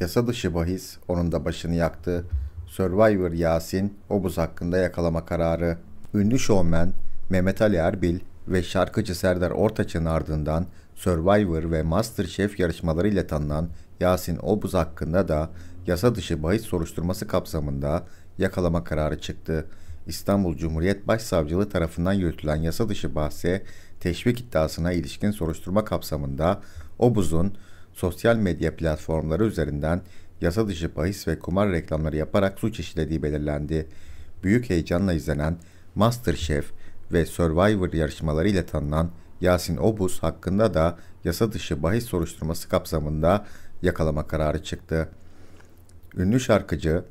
Yasa dışı bahis onun da başını yaktı. Survivor Yasin Obuz hakkında yakalama kararı. Ünlü şovmen Mehmet Ali Erbil ve şarkıcı Serdar Ortaç'ın ardından Survivor ve Masterchef yarışmaları ile tanınan Yasin Obuz hakkında da yasa dışı bahis soruşturması kapsamında yakalama kararı çıktı. İstanbul Cumhuriyet Başsavcılığı tarafından yürütülen yasa dışı bahse teşvik iddiasına ilişkin soruşturma kapsamında Obuz'un sosyal medya platformları üzerinden yasa dışı bahis ve kumar reklamları yaparak suç işlediği belirlendi. Büyük heyecanla izlenen Masterchef ve Survivor yarışmaları ile tanınan Yasin Obuz hakkında da yasa dışı bahis soruşturması kapsamında yakalama kararı çıktı. Ünlü şarkıcı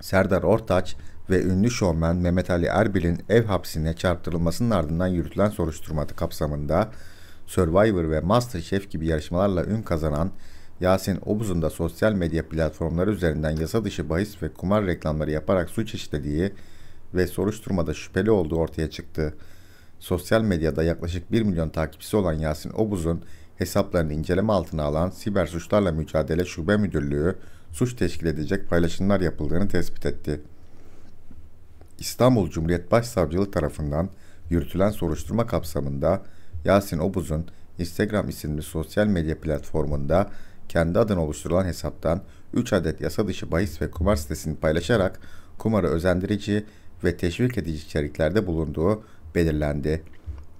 Serdar Ortaç ve ünlü şovmen Mehmet Ali Erbil'in ev hapsine çarptırılmasının ardından yürütülen soruşturma kapsamında Survivor ve Masterchef gibi yarışmalarla ün kazanan Yasin Obuz'un da sosyal medya platformları üzerinden yasa dışı bahis ve kumar reklamları yaparak suç işlediği ve soruşturmada şüpheli olduğu ortaya çıktı. Sosyal medyada yaklaşık 1 milyon takipçisi olan Yasin Obuz'un hesaplarını inceleme altına alan Siber Suçlarla Mücadele Şube Müdürlüğü suç teşkil edecek paylaşımlar yapıldığını tespit etti. İstanbul Cumhuriyet Başsavcılığı tarafından yürütülen soruşturma kapsamında Yasin Obuz'un Instagram isimli sosyal medya platformunda kendi adına oluşturulan hesaptan 3 adet yasa dışı bahis ve kumar sitesini paylaşarak kumarı özendirici ve teşvik edici içeriklerde bulunduğu belirlendi.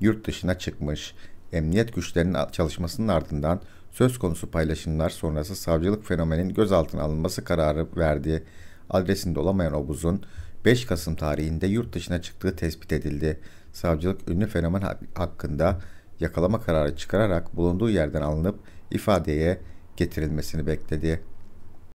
Yurt dışına çıkmış, emniyet güçlerinin çalışmasının ardından söz konusu paylaşımlar sonrası savcılık fenomenin gözaltına alınması kararı verdi. Adresinde olamayan Obuz'un 5 Kasım tarihinde yurt dışına çıktığı tespit edildi savcılık ünlü fenomen hakkında yakalama kararı çıkararak bulunduğu yerden alınıp ifadeye getirilmesini bekledi.